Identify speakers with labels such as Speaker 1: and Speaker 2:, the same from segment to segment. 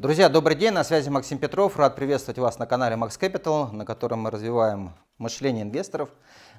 Speaker 1: Друзья, добрый день, на связи Максим Петров. Рад приветствовать вас на канале Max Capital, на котором мы развиваем мышление инвесторов,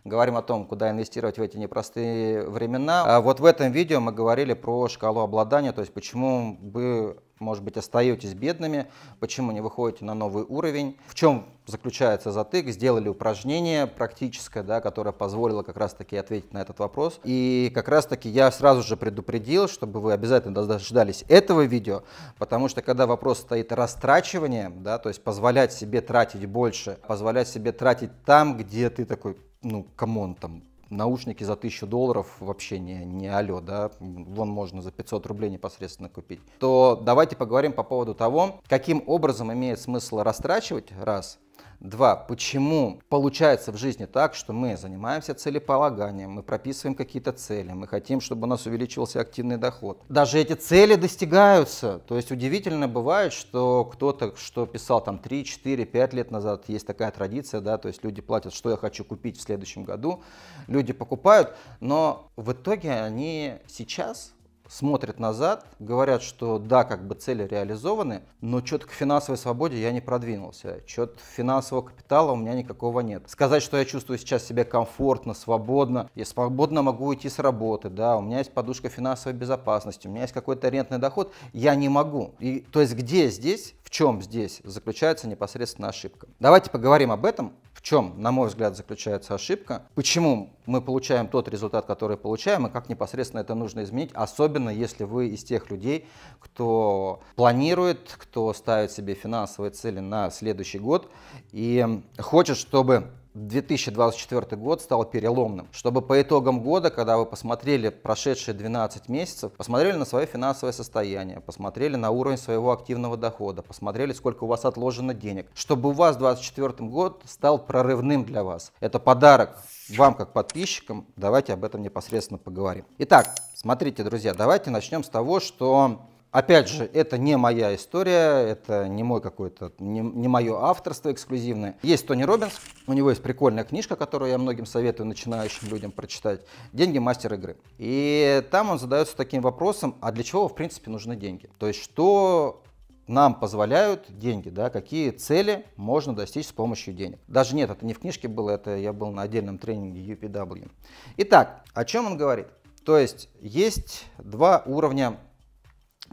Speaker 1: говорим о том, куда инвестировать в эти непростые времена. А вот в этом видео мы говорили про шкалу обладания, то есть почему бы может быть, остаетесь бедными, почему не выходите на новый уровень, в чем заключается затык, сделали упражнение практическое, да, которое позволило как раз-таки ответить на этот вопрос. И как раз-таки я сразу же предупредил, чтобы вы обязательно дождались этого видео, потому что когда вопрос стоит растрачивание, да, то есть позволять себе тратить больше, позволять себе тратить там, где ты такой, ну, камон, там, наушники за 1000 долларов вообще не, не алло, да, вон можно за 500 рублей непосредственно купить, то давайте поговорим по поводу того, каким образом имеет смысл растрачивать, раз, Два, почему получается в жизни так, что мы занимаемся целеполаганием, мы прописываем какие-то цели, мы хотим, чтобы у нас увеличивался активный доход. Даже эти цели достигаются. То есть удивительно бывает, что кто-то, что писал там 3, 4, 5 лет назад, есть такая традиция, да, то есть люди платят, что я хочу купить в следующем году, люди покупают, но в итоге они сейчас смотрят назад, говорят, что да, как бы цели реализованы, но что-то к финансовой свободе я не продвинулся, что-то финансового капитала у меня никакого нет. Сказать, что я чувствую сейчас себя комфортно, свободно, я свободно могу уйти с работы, да, у меня есть подушка финансовой безопасности, у меня есть какой-то рентный доход, я не могу. И, то есть где здесь, в чем здесь заключается непосредственно ошибка? Давайте поговорим об этом, чем, на мой взгляд, заключается ошибка? Почему мы получаем тот результат, который получаем, и как непосредственно это нужно изменить, особенно если вы из тех людей, кто планирует, кто ставит себе финансовые цели на следующий год и хочет, чтобы 2024 год стал переломным, чтобы по итогам года, когда вы посмотрели прошедшие 12 месяцев, посмотрели на свое финансовое состояние, посмотрели на уровень своего активного дохода, посмотрели, сколько у вас отложено денег, чтобы у вас 2024 год стал прорывным для вас. Это подарок вам, как подписчикам. Давайте об этом непосредственно поговорим. Итак, смотрите, друзья, давайте начнем с того, что Опять же, это не моя история, это не мой какой-то, не, не мое авторство эксклюзивное. Есть Тони Робинс, у него есть прикольная книжка, которую я многим советую начинающим людям прочитать, «Деньги мастер игры». И там он задается таким вопросом, а для чего, в принципе, нужны деньги? То есть, что нам позволяют деньги, да, какие цели можно достичь с помощью денег. Даже нет, это не в книжке было, это я был на отдельном тренинге UPW. Итак, о чем он говорит? То есть есть два уровня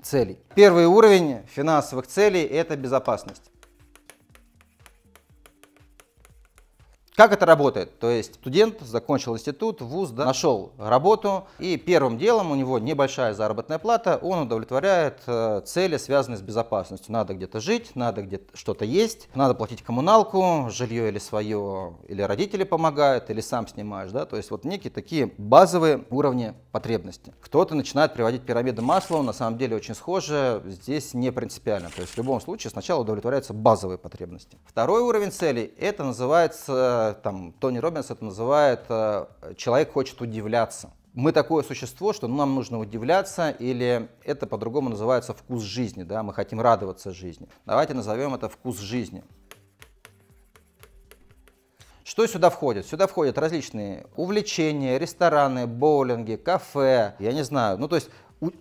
Speaker 1: целей. Первый уровень финансовых целей – это безопасность. Как это работает? То есть студент закончил институт, вуз, да, нашел работу, и первым делом у него небольшая заработная плата, он удовлетворяет э, цели, связанные с безопасностью. Надо где-то жить, надо где-то что-то есть, надо платить коммуналку, жилье или свое, или родители помогают, или сам снимаешь, да, то есть вот некие такие базовые уровни потребности. Кто-то начинает приводить пирамиды масла, на самом деле очень схоже, здесь не принципиально, то есть в любом случае сначала удовлетворяются базовые потребности. Второй уровень целей, это называется там Тони Робинс это называет э, «человек хочет удивляться». Мы такое существо, что нам нужно удивляться, или это по-другому называется вкус жизни, да, мы хотим радоваться жизни. Давайте назовем это вкус жизни. Что сюда входит? Сюда входят различные увлечения, рестораны, боулинги, кафе, я не знаю. Ну, то есть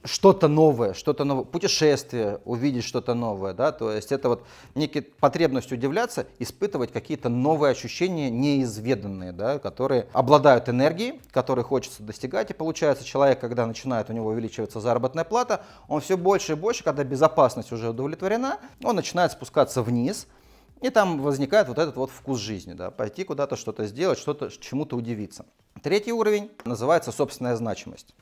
Speaker 1: что-то новое, что-то новое, путешествие, увидеть что-то новое, да, то есть это вот некая потребность удивляться, испытывать какие-то новые ощущения, неизведанные, да, которые обладают энергией, которые хочется достигать, и получается человек, когда начинает у него увеличиваться заработная плата, он все больше и больше, когда безопасность уже удовлетворена, он начинает спускаться вниз, и там возникает вот этот вот вкус жизни, да, пойти куда-то, что-то сделать, что-то, чему-то удивиться. Третий уровень называется собственная значимость.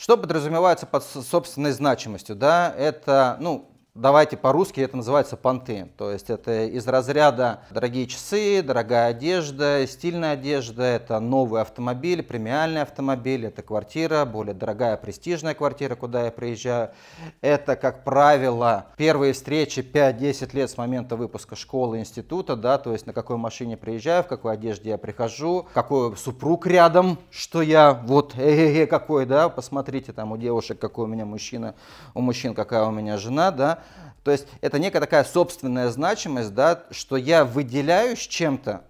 Speaker 1: Что подразумевается под собственной значимостью? Да, это, ну, давайте по-русски это называется понты. То есть это из разряда дорогие часы, дорогая одежда, стильная одежда, это новый автомобиль, премиальный автомобиль, это квартира, более дорогая престижная квартира, куда я приезжаю. Это, как правило, первые встречи 5-10 лет с момента выпуска школы, института, да, то есть на какой машине приезжаю, в какой одежде я прихожу, какой супруг рядом, что я вот э -э -э, какой, да, посмотрите там у девушек, какой у меня мужчина, у мужчин какая у меня жена, да, то есть это некая такая собственная значимость, да, что я выделяюсь чем-то,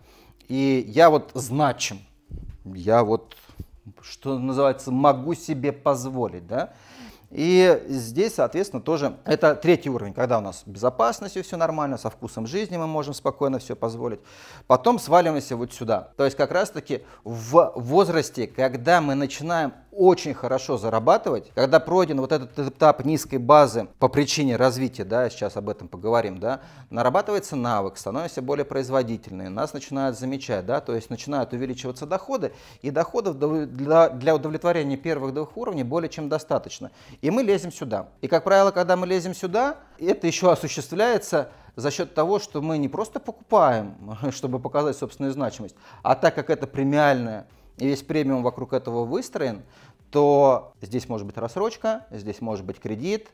Speaker 1: и я вот значим. Я вот, что называется, могу себе позволить. Да? И здесь, соответственно, тоже это третий уровень, когда у нас безопасностью все нормально, со вкусом жизни мы можем спокойно все позволить. Потом сваливаемся вот сюда. То есть как раз-таки в возрасте, когда мы начинаем очень хорошо зарабатывать, когда пройден вот этот этап низкой базы по причине развития, да, сейчас об этом поговорим, да, нарабатывается навык, становимся более производительными, нас начинают замечать, да, то есть начинают увеличиваться доходы, и доходов для удовлетворения первых двух уровней более чем достаточно. И мы лезем сюда. И, как правило, когда мы лезем сюда, это еще осуществляется за счет того, что мы не просто покупаем, чтобы показать собственную значимость, а так как это премиальная и весь премиум вокруг этого выстроен, то здесь может быть рассрочка, здесь может быть кредит,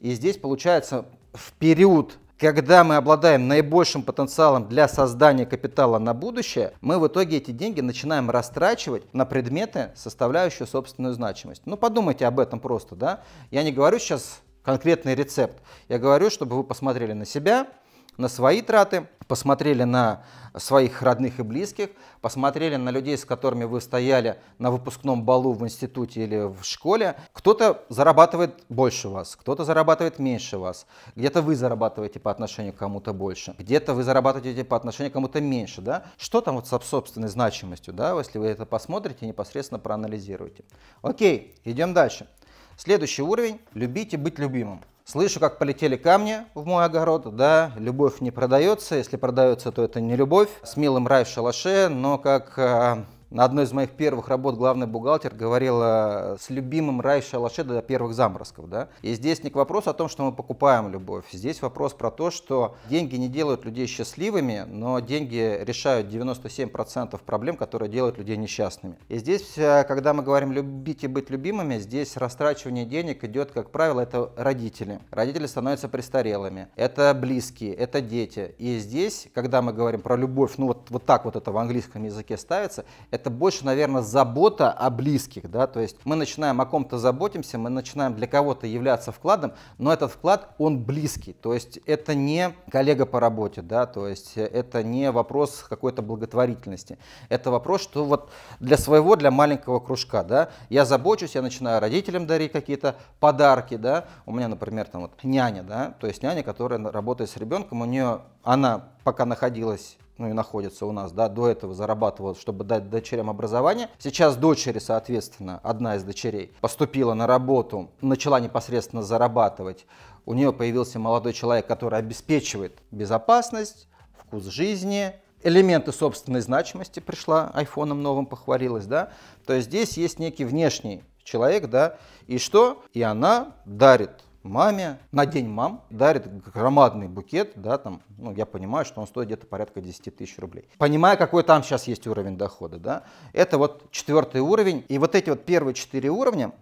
Speaker 1: и здесь получается в период когда мы обладаем наибольшим потенциалом для создания капитала на будущее, мы в итоге эти деньги начинаем растрачивать на предметы, составляющие собственную значимость. Ну подумайте об этом просто, да? Я не говорю сейчас конкретный рецепт. Я говорю, чтобы вы посмотрели на себя, на свои траты, посмотрели на своих родных и близких, посмотрели на людей, с которыми вы стояли на выпускном балу в институте или в школе. Кто-то зарабатывает больше вас, кто-то зарабатывает меньше вас, где-то вы зарабатываете по отношению к кому-то больше, где-то вы зарабатываете по отношению к кому-то меньше. Да? Что там вот с собственной значимостью, да? если вы это посмотрите, непосредственно проанализируете. Окей, идем дальше. Следующий уровень – любите быть любимым. Слышу, как полетели камни в мой огород. Да, любовь не продается. Если продается, то это не любовь. С милым рай в шалаше, но как а, на одной из моих первых работ главный бухгалтер говорила э, с любимым рай шалаше до первых заморозков. Да? И здесь не к вопросу о том, что мы покупаем любовь. Здесь вопрос про то, что деньги не делают людей счастливыми, но деньги решают 97% проблем, которые делают людей несчастными. И здесь, э, когда мы говорим любить и быть любимыми, здесь растрачивание денег идет, как правило, это родители. Родители становятся престарелыми. Это близкие, это дети. И здесь, когда мы говорим про любовь, ну вот, вот так вот это в английском языке ставится, это больше, наверное, забота о близких, да, то есть мы начинаем о ком-то заботимся, мы начинаем для кого-то являться вкладом, но этот вклад, он близкий, то есть это не коллега по работе, да, то есть это не вопрос какой-то благотворительности, это вопрос, что вот для своего, для маленького кружка, да, я забочусь, я начинаю родителям дарить какие-то подарки, да, у меня, например, там вот няня, да, то есть няня, которая работает с ребенком, у нее, она пока находилась ну и находится у нас, да, до этого зарабатывал, чтобы дать дочерям образование. Сейчас дочери, соответственно, одна из дочерей поступила на работу, начала непосредственно зарабатывать. У нее появился молодой человек, который обеспечивает безопасность, вкус жизни, элементы собственной значимости пришла, айфоном новым похвалилась, да, то есть здесь есть некий внешний человек, да, и что? И она дарит маме на день мам дарит громадный букет, да, там, ну, я понимаю, что он стоит где-то порядка 10 тысяч рублей. Понимая, какой там сейчас есть уровень дохода, да, это вот четвертый уровень, и вот эти вот первые четыре уровня,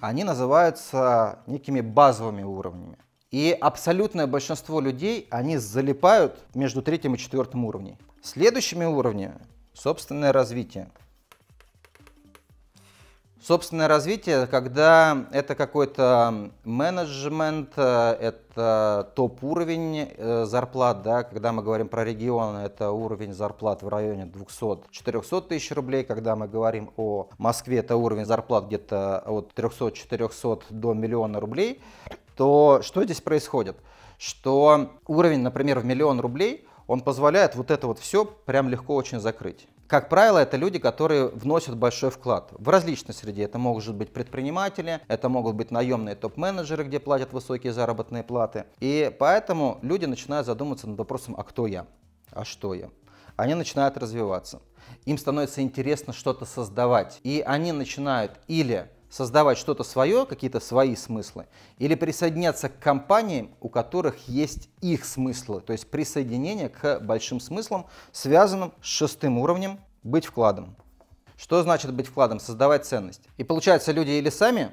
Speaker 1: они называются некими базовыми уровнями. И абсолютное большинство людей, они залипают между третьим и четвертым уровнем. Следующими уровнями собственное развитие. Собственное развитие, когда это какой-то менеджмент, э, это топ-уровень э, зарплат, да, когда мы говорим про регионы, это уровень зарплат в районе 200-400 тысяч рублей, когда мы говорим о Москве, это уровень зарплат где-то от 300-400 до миллиона рублей, то что здесь происходит? Что уровень, например, в миллион рублей, он позволяет вот это вот все прям легко очень закрыть. Как правило, это люди, которые вносят большой вклад в различной среде. Это могут быть предприниматели, это могут быть наемные топ-менеджеры, где платят высокие заработные платы. И поэтому люди начинают задумываться над вопросом, а кто я, а что я. Они начинают развиваться. Им становится интересно что-то создавать. И они начинают или создавать что-то свое, какие-то свои смыслы, или присоединяться к компаниям, у которых есть их смыслы, то есть присоединение к большим смыслам, связанным с шестым уровнем быть вкладом. Что значит быть вкладом? Создавать ценность. И получается, люди или сами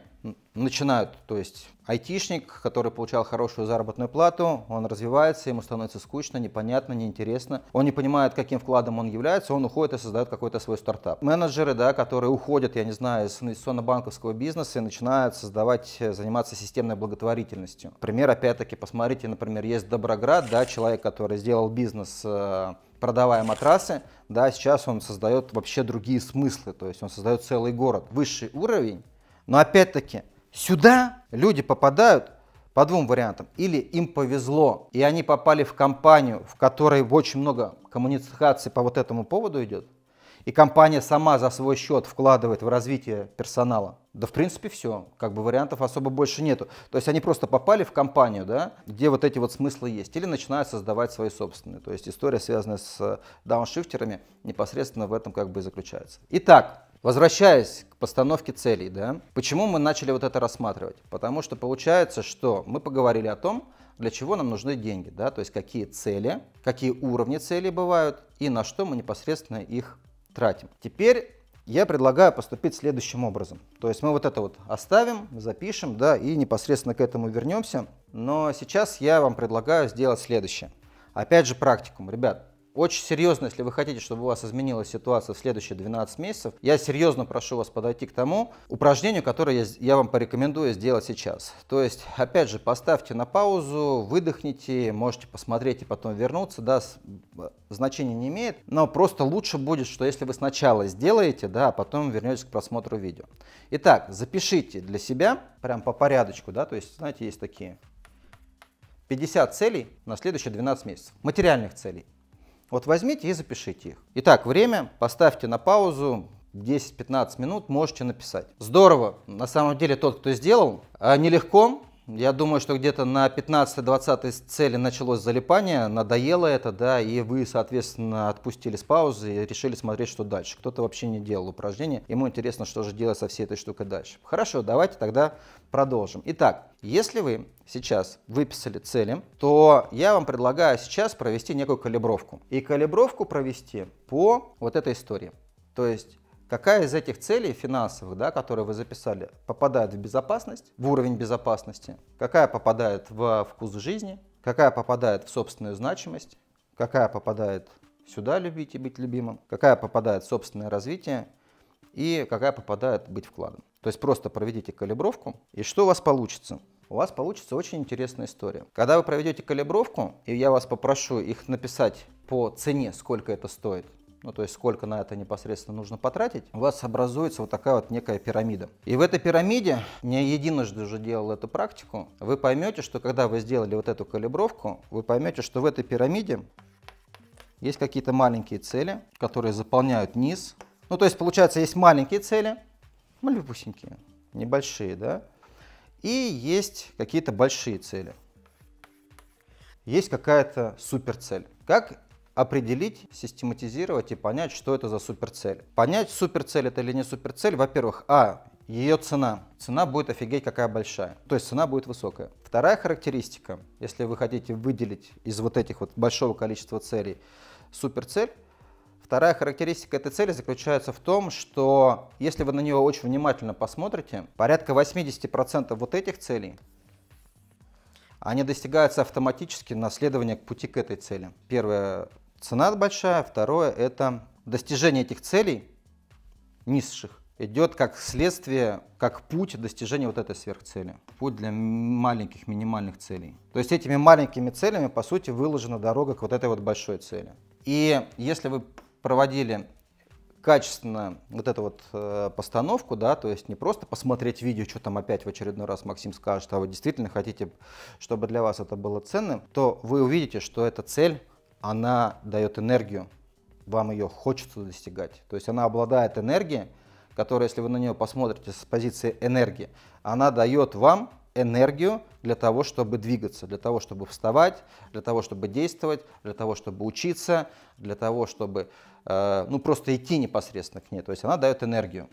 Speaker 1: начинают, то есть айтишник, который получал хорошую заработную плату, он развивается, ему становится скучно, непонятно, неинтересно, он не понимает, каким вкладом он является, он уходит и создает какой-то свой стартап. Менеджеры, да, которые уходят, я не знаю, из инвестиционно-банковского бизнеса и начинают создавать, э, заниматься системной благотворительностью. Пример, опять-таки, посмотрите, например, есть Доброград, да, человек, который сделал бизнес э, продавая матрасы, да, сейчас он создает вообще другие смыслы, то есть он создает целый город. Высший уровень но опять-таки, сюда люди попадают по двум вариантам. Или им повезло, и они попали в компанию, в которой очень много коммуникации по вот этому поводу идет, и компания сама за свой счет вкладывает в развитие персонала. Да, в принципе, все. Как бы вариантов особо больше нету. То есть они просто попали в компанию, да, где вот эти вот смыслы есть. Или начинают создавать свои собственные. То есть история, связанная с э, дауншифтерами, непосредственно в этом как бы и заключается. Итак, Возвращаясь к постановке целей, да, почему мы начали вот это рассматривать? Потому что получается, что мы поговорили о том, для чего нам нужны деньги, да, то есть какие цели, какие уровни целей бывают и на что мы непосредственно их тратим. Теперь я предлагаю поступить следующим образом. То есть мы вот это вот оставим, запишем, да, и непосредственно к этому вернемся. Но сейчас я вам предлагаю сделать следующее. Опять же практикум. Ребят, очень серьезно, если вы хотите, чтобы у вас изменилась ситуация в следующие 12 месяцев, я серьезно прошу вас подойти к тому упражнению, которое я, я вам порекомендую сделать сейчас. То есть, опять же, поставьте на паузу, выдохните, можете посмотреть и потом вернуться, да, значения не имеет, но просто лучше будет, что если вы сначала сделаете, да, а потом вернетесь к просмотру видео. Итак, запишите для себя, прям по порядочку, да, то есть, знаете, есть такие 50 целей на следующие 12 месяцев, материальных целей. Вот возьмите и запишите их. Итак, время, поставьте на паузу, 10-15 минут можете написать. Здорово. На самом деле тот, кто сделал, а, нелегко, я думаю, что где-то на 15-20 цели началось залипание, надоело это, да, и вы, соответственно, отпустили с паузы и решили смотреть, что дальше. Кто-то вообще не делал упражнения, ему интересно, что же делать со всей этой штукой дальше. Хорошо, давайте тогда продолжим. Итак, если вы сейчас выписали цели, то я вам предлагаю сейчас провести некую калибровку. И калибровку провести по вот этой истории. То есть Какая из этих целей финансовых, да, которые вы записали, попадает в безопасность, в уровень безопасности? Какая попадает в вкус жизни? Какая попадает в собственную значимость? Какая попадает сюда любить и быть любимым? Какая попадает в собственное развитие? И какая попадает быть вкладом? То есть просто проведите калибровку, и что у вас получится? у вас получится очень интересная история. Когда вы проведете калибровку, и я вас попрошу их написать по цене, сколько это стоит, ну то есть сколько на это непосредственно нужно потратить, у вас образуется вот такая вот некая пирамида. И в этой пирамиде, не единожды уже делал эту практику, вы поймете, что когда вы сделали вот эту калибровку, вы поймете, что в этой пирамиде есть какие-то маленькие цели, которые заполняют низ. Ну то есть получается есть маленькие цели, малюсенькие, небольшие, да, и есть какие-то большие цели. Есть какая-то суперцель. Как определить, систематизировать и понять, что это за суперцель. Понять, суперцель это или не суперцель, во-первых, а, ее цена. Цена будет офигеть какая большая. То есть цена будет высокая. Вторая характеристика, если вы хотите выделить из вот этих вот большого количества целей суперцель, Вторая характеристика этой цели заключается в том, что если вы на нее очень внимательно посмотрите, порядка 80% вот этих целей они достигаются автоматически наследование к пути к этой цели. Первое – цена большая, второе – это достижение этих целей низших идет как следствие, как путь достижения вот этой сверхцели. Путь для маленьких, минимальных целей. То есть этими маленькими целями, по сути, выложена дорога к вот этой вот большой цели. И если вы проводили качественно вот эту вот э, постановку, да, то есть не просто посмотреть видео, что там опять в очередной раз Максим скажет, а вы действительно хотите, чтобы для вас это было ценным, то вы увидите, что эта цель, она дает энергию, вам ее хочется достигать. То есть она обладает энергией, которая, если вы на нее посмотрите с позиции энергии, она дает вам энергию для того, чтобы двигаться, для того, чтобы вставать, для того, чтобы действовать, для того, чтобы учиться, для того, чтобы э, ну, просто идти непосредственно к ней. То есть она дает энергию.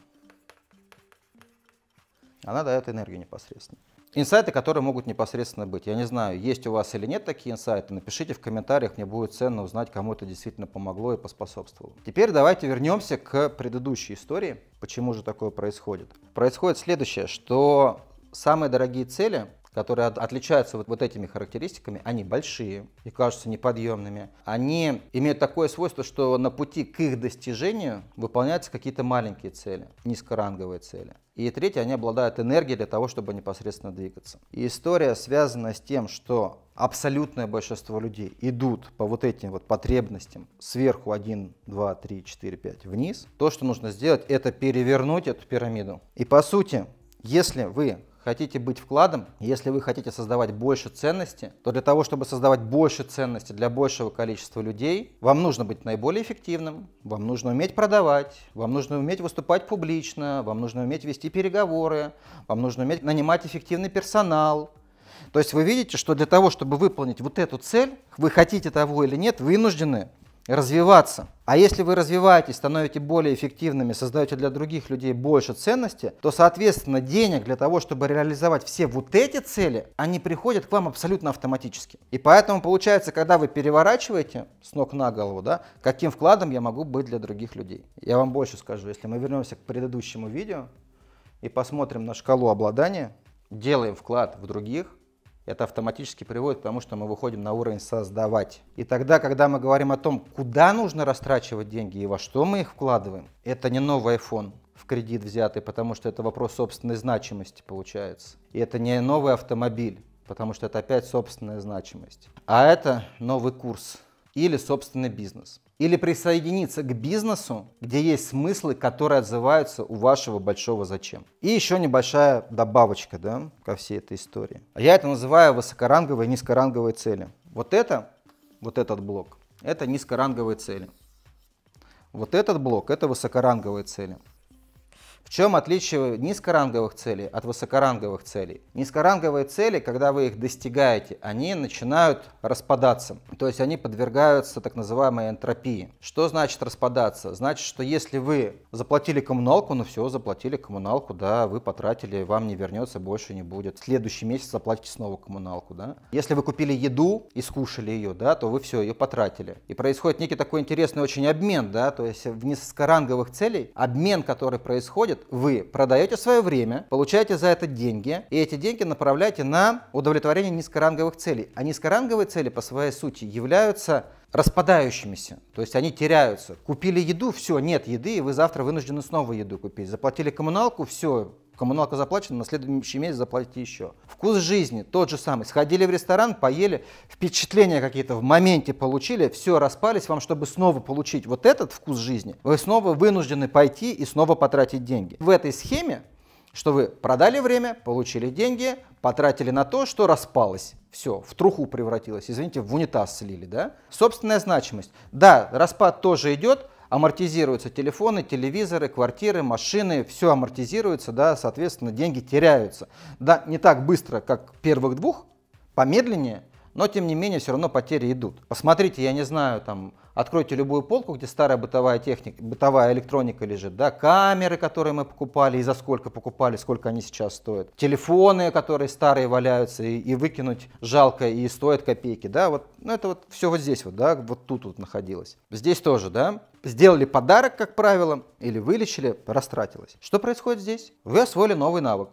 Speaker 1: Она дает энергию непосредственно. Инсайты, которые могут непосредственно быть. Я не знаю, есть у вас или нет такие инсайты. Напишите в комментариях, мне будет ценно узнать, кому это действительно помогло и поспособствовало. Теперь давайте вернемся к предыдущей истории. Почему же такое происходит? Происходит следующее, что Самые дорогие цели, которые отличаются вот, вот этими характеристиками, они большие и кажутся неподъемными. Они имеют такое свойство, что на пути к их достижению выполняются какие-то маленькие цели, низкоранговые цели. И третье, они обладают энергией для того, чтобы непосредственно двигаться. И история связана с тем, что абсолютное большинство людей идут по вот этим вот потребностям сверху 1, 2, 3, 4, 5 вниз. То, что нужно сделать, это перевернуть эту пирамиду. И по сути, если вы хотите быть вкладом, если вы хотите создавать больше ценности, то для того, чтобы создавать больше ценности для большего количества людей, вам нужно быть наиболее эффективным, вам нужно уметь продавать, вам нужно уметь выступать публично, вам нужно уметь вести переговоры, вам нужно уметь нанимать эффективный персонал, то есть вы видите, что для того, чтобы выполнить вот эту цель, вы хотите того или нет, вынуждены развиваться. А если вы развиваетесь, становитесь более эффективными, создаете для других людей больше ценности, то, соответственно, денег для того, чтобы реализовать все вот эти цели, они приходят к вам абсолютно автоматически. И поэтому получается, когда вы переворачиваете с ног на голову, да, каким вкладом я могу быть для других людей. Я вам больше скажу, если мы вернемся к предыдущему видео и посмотрим на шкалу обладания, делаем вклад в других – это автоматически приводит к тому, что мы выходим на уровень создавать. И тогда, когда мы говорим о том, куда нужно растрачивать деньги и во что мы их вкладываем, это не новый iPhone в кредит взятый, потому что это вопрос собственной значимости получается. И это не новый автомобиль, потому что это опять собственная значимость. А это новый курс или собственный бизнес или присоединиться к бизнесу, где есть смыслы, которые отзываются у вашего большого зачем. И еще небольшая добавочка да, ко всей этой истории. Я это называю высокоранговые и низкоранговые цели. Вот это, вот этот блок, это низкоранговые цели. Вот этот блок, это высокоранговые цели. В чем отличие низкоранговых целей от высокоранговых целей? Низкоранговые цели, когда вы их достигаете, они начинают распадаться. То есть они подвергаются так называемой энтропии. Что значит распадаться? Значит, что если вы заплатили коммуналку, ну все, заплатили коммуналку, да, вы потратили, вам не вернется, больше не будет. В следующий месяц заплатите снова коммуналку, да. Если вы купили еду и скушали ее, да, то вы все, ее потратили. И происходит некий такой интересный очень обмен, да, то есть в низкоранговых целей обмен, который происходит, происходит? Вы продаете свое время, получаете за это деньги, и эти деньги направляете на удовлетворение низкоранговых целей. А низкоранговые цели по своей сути являются распадающимися, то есть они теряются. Купили еду, все, нет еды, и вы завтра вынуждены снова еду купить. Заплатили коммуналку, все, Коммуналка заплачена, на следующий месяц заплатите еще. Вкус жизни тот же самый. Сходили в ресторан, поели, впечатления какие-то в моменте получили, все, распались вам, чтобы снова получить вот этот вкус жизни. Вы снова вынуждены пойти и снова потратить деньги. В этой схеме что вы продали время, получили деньги, потратили на то, что распалось. Все, в труху превратилось, извините, в унитаз слили, да? Собственная значимость. Да, распад тоже идет, амортизируются телефоны, телевизоры, квартиры, машины, все амортизируется, да, соответственно, деньги теряются. Да, не так быстро, как первых двух, помедленнее, но тем не менее все равно потери идут. Посмотрите, я не знаю, там Откройте любую полку, где старая бытовая техника, бытовая электроника лежит, да, камеры, которые мы покупали и за сколько покупали, сколько они сейчас стоят, телефоны, которые старые валяются и, и выкинуть жалко и стоят копейки, да, вот, ну это вот все вот здесь вот, да, вот тут вот находилось. Здесь тоже, да, сделали подарок, как правило, или вылечили, растратилось. Что происходит здесь? Вы освоили новый навык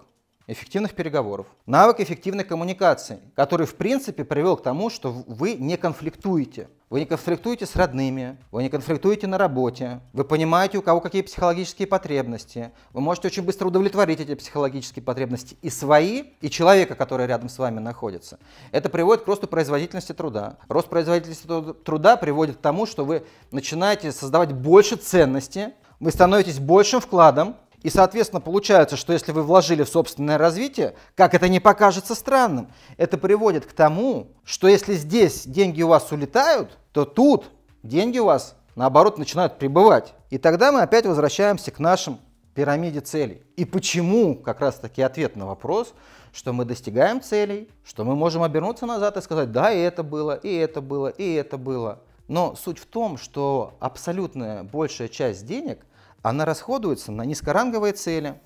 Speaker 1: эффективных переговоров, навык эффективной коммуникации, который в принципе привел к тому, что вы не конфликтуете. Вы не конфликтуете с родными, вы не конфликтуете на работе, вы понимаете, у кого какие психологические потребности, вы можете очень быстро удовлетворить эти психологические потребности и свои, и человека, который рядом с вами находится. Это приводит к росту производительности труда. Рост производительности труда приводит к тому, что вы начинаете создавать больше ценности, вы становитесь большим вкладом и, соответственно, получается, что если вы вложили в собственное развитие, как это не покажется странным, это приводит к тому, что если здесь деньги у вас улетают, то тут деньги у вас, наоборот, начинают прибывать. И тогда мы опять возвращаемся к нашим пирамиде целей. И почему, как раз таки ответ на вопрос, что мы достигаем целей, что мы можем обернуться назад и сказать, да, и это было, и это было, и это было. Но суть в том, что абсолютная большая часть денег – она расходуется на низкоранговые цели.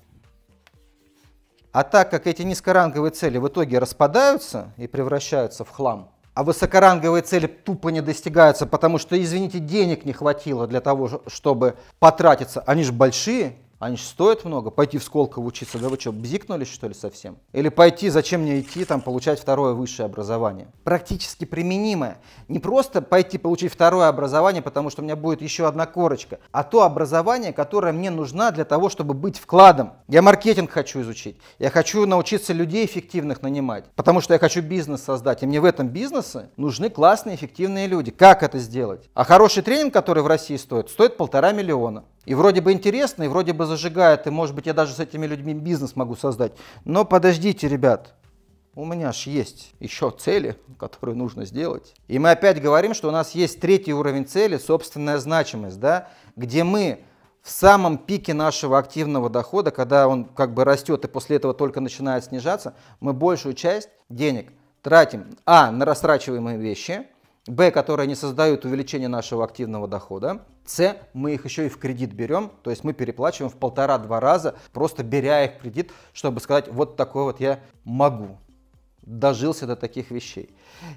Speaker 1: А так как эти низкоранговые цели в итоге распадаются и превращаются в хлам, а высокоранговые цели тупо не достигаются, потому что, извините, денег не хватило для того, чтобы потратиться. Они же большие, они же стоят много. Пойти в Сколково учиться, да вы что, бзикнулись что ли совсем? Или пойти, зачем мне идти, там, получать второе высшее образование? Практически применимое. Не просто пойти получить второе образование, потому что у меня будет еще одна корочка, а то образование, которое мне нужно для того, чтобы быть вкладом. Я маркетинг хочу изучить. Я хочу научиться людей эффективных нанимать, потому что я хочу бизнес создать. И мне в этом бизнесе нужны классные, эффективные люди. Как это сделать? А хороший тренинг, который в России стоит, стоит полтора миллиона. И вроде бы интересно, и вроде бы зажигает, и может быть я даже с этими людьми бизнес могу создать. Но подождите, ребят, у меня же есть еще цели, которые нужно сделать. И мы опять говорим, что у нас есть третий уровень цели, собственная значимость, да, где мы в самом пике нашего активного дохода, когда он как бы растет и после этого только начинает снижаться, мы большую часть денег тратим, а, на растрачиваемые вещи – Б, которые не создают увеличение нашего активного дохода. С, мы их еще и в кредит берем, то есть мы переплачиваем в полтора-два раза, просто беря их в кредит, чтобы сказать, вот такой вот я могу дожился до таких вещей.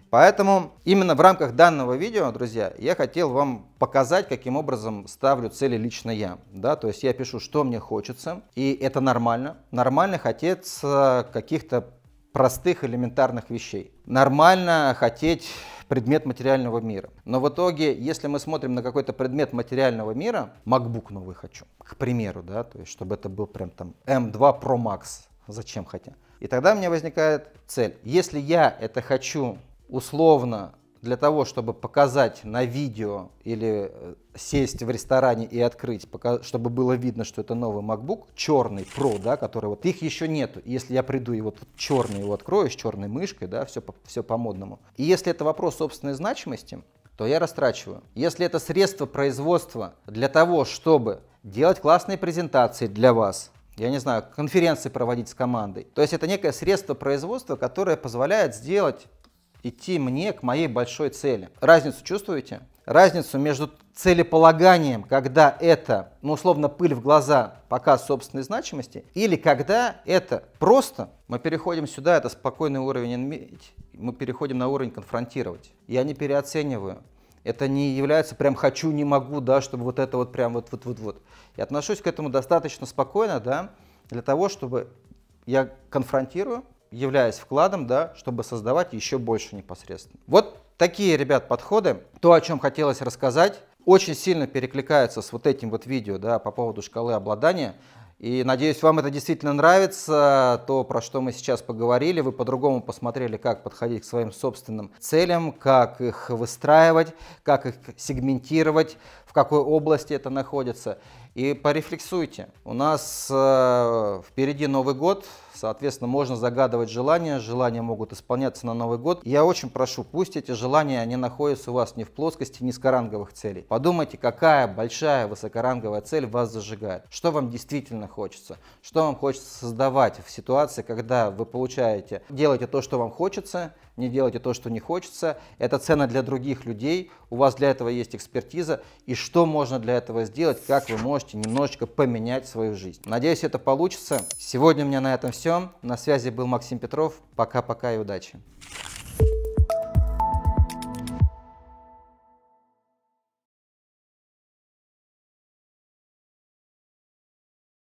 Speaker 1: Поэтому именно в рамках данного видео, друзья, я хотел вам показать, каким образом ставлю цели лично я. Да? То есть я пишу, что мне хочется, и это нормально. Нормально хотеть каких-то простых элементарных вещей. Нормально хотеть предмет материального мира. Но в итоге, если мы смотрим на какой-то предмет материального мира, MacBook новый хочу, к примеру, да, то есть чтобы это был прям там M2 эм Pro Max, зачем хотя. И тогда у меня возникает цель. Если я это хочу условно для того, чтобы показать на видео или э, сесть в ресторане и открыть, чтобы было видно, что это новый MacBook, черный Pro, да, который вот их еще нету. Если я приду и вот черный его открою с черной мышкой, да, все, все по-модному. И если это вопрос собственной значимости, то я растрачиваю. Если это средство производства для того, чтобы делать классные презентации для вас, я не знаю, конференции проводить с командой. То есть это некое средство производства, которое позволяет сделать идти мне к моей большой цели. Разницу чувствуете? Разницу между целеполаганием, когда это, ну, условно, пыль в глаза, показ собственной значимости, или когда это просто, мы переходим сюда, это спокойный уровень мы переходим на уровень конфронтировать. Я не переоцениваю. Это не является прям хочу, не могу, да, чтобы вот это вот прям вот вот вот вот. Я отношусь к этому достаточно спокойно, да, для того, чтобы я конфронтирую, являясь вкладом, да, чтобы создавать еще больше непосредственно. Вот такие, ребят, подходы. То, о чем хотелось рассказать, очень сильно перекликается с вот этим вот видео да, по поводу шкалы обладания. И надеюсь, вам это действительно нравится, то, про что мы сейчас поговорили. Вы по-другому посмотрели, как подходить к своим собственным целям, как их выстраивать, как их сегментировать, в какой области это находится. И порефлексуйте. У нас э, впереди Новый год, соответственно, можно загадывать желания. Желания могут исполняться на Новый год. Я очень прошу, пусть эти желания, они находятся у вас не в плоскости низкоранговых целей. Подумайте, какая большая высокоранговая цель вас зажигает. Что вам действительно хочется? Что вам хочется создавать в ситуации, когда вы получаете, делаете то, что вам хочется, не делайте то, что не хочется, это цена для других людей, у вас для этого есть экспертиза, и что можно для этого сделать, как вы можете немножечко поменять свою жизнь. Надеюсь, это получится. Сегодня у меня на этом все. На связи был Максим Петров. Пока-пока и удачи.